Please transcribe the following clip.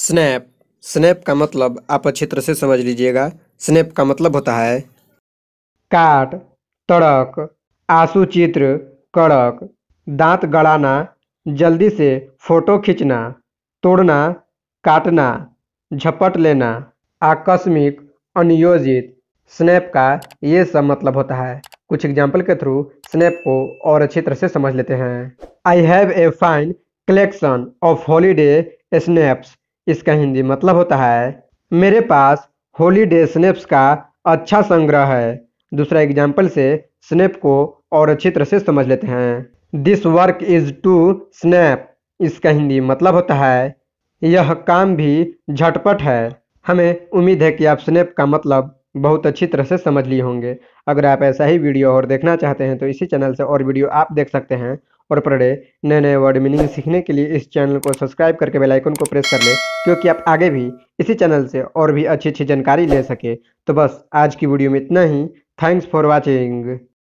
snap snap का मतलब आप अच्छे तरह से समझ लीजिएगा स्नैप का मतलब होता है काट तड़क आंसू चित्र कड़क दांत गड़ाना जल्दी से फोटो खींचना तोड़ना काटना झपट लेना आकस्मिक अनियोजित स्नैप का ये सब मतलब होता है कुछ एग्जाम्पल के थ्रू स्नैप को और अच्छी तरह से समझ लेते हैं I have a fine collection of holiday snaps इसका हिंदी मतलब होता है मेरे पास होलीडे स्नेप्स का अच्छा संग्रह है दूसरा एग्जाम्पल से स्नेप को और अच्छी तरह से समझ लेते हैं this work is to snap इसका हिंदी मतलब होता है यह काम भी झटपट है हमें उम्मीद है कि आप स्नेप का मतलब बहुत अच्छी तरह से समझ लिए होंगे अगर आप ऐसा ही वीडियो और देखना चाहते हैं तो इसी चैनल से और वीडियो आप देख सकते हैं और पढ़े नए नए वर्ड मीनिंग सीखने के लिए इस चैनल को सब्सक्राइब करके बेल आइकन को प्रेस कर लें क्योंकि आप आगे भी इसी चैनल से और भी अच्छी अच्छी जानकारी ले सके तो बस आज की वीडियो में इतना ही थैंक्स फॉर वॉचिंग